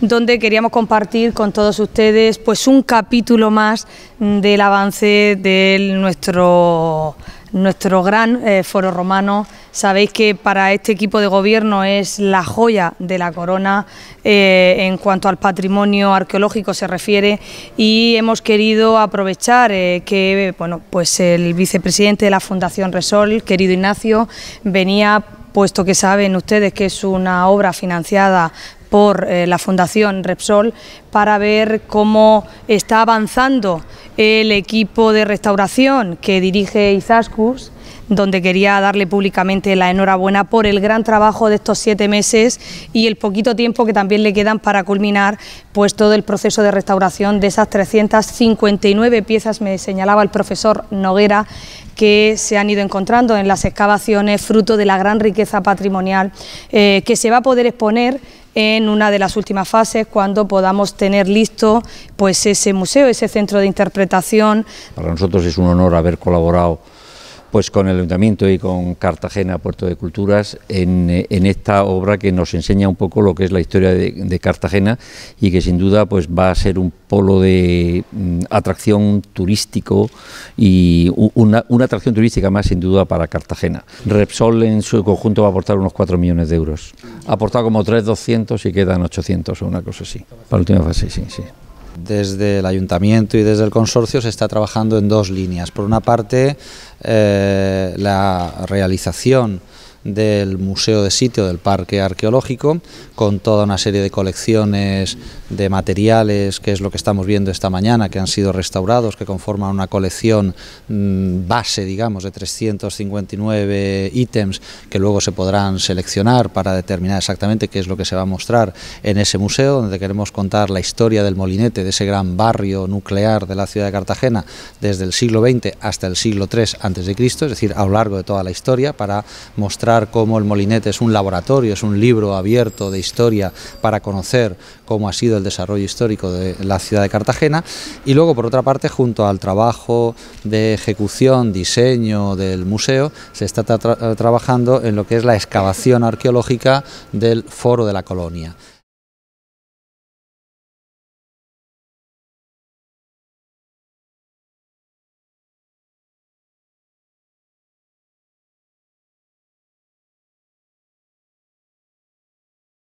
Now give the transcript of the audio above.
donde queríamos compartir con todos ustedes pues un capítulo más del avance de nuestro nuestro gran eh, foro romano. Sabéis que para este equipo de gobierno es la joya de la corona eh, en cuanto al patrimonio arqueológico se refiere y hemos querido aprovechar eh, que bueno, pues el vicepresidente de la Fundación Resol, querido Ignacio, venía puesto que saben ustedes que es una obra financiada por eh, la Fundación Repsol para ver cómo está avanzando el equipo de restauración que dirige Izaskus donde quería darle públicamente la enhorabuena por el gran trabajo de estos siete meses y el poquito tiempo que también le quedan para culminar pues todo el proceso de restauración de esas 359 piezas, me señalaba el profesor Noguera, que se han ido encontrando en las excavaciones, fruto de la gran riqueza patrimonial eh, que se va a poder exponer en una de las últimas fases cuando podamos tener listo pues ese museo, ese centro de interpretación. Para nosotros es un honor haber colaborado pues con el Ayuntamiento y con Cartagena, Puerto de Culturas, eh, en, esta obra que nos enseña un poco lo que es la historia de, Cartagena y que sin duda pues va a ser un polo de mm, atracción turístico y una, atracción turística más sin duda para Cartagena. Repsol en su conjunto va a aportar unos 4 millones de euros. Ha aportado como 3.200 y quedan 800 o una cosa así. Para la última fase, sí, sí desde el ayuntamiento y desde el consorcio se está trabajando en dos líneas. Por una parte, eh, la realización del Museo de Sitio del Parque Arqueológico, con toda una serie de colecciones de materiales, que es lo que estamos viendo esta mañana, que han sido restaurados, que conforman una colección mm, base, digamos, de 359 ítems que luego se podrán seleccionar para determinar exactamente qué es lo que se va a mostrar en ese museo, donde queremos contar la historia del molinete, de ese gran barrio nuclear de la ciudad de Cartagena, desde el siglo XX hasta el siglo III a.C., es decir, a lo largo de toda la historia, para mostrar cómo el molinete es un laboratorio, es un libro abierto de historia para conocer cómo ha sido el desarrollo histórico de la ciudad de Cartagena y luego por otra parte junto al trabajo de ejecución, diseño del museo se está trabajando en lo que es la excavación arqueológica del foro de la colonia.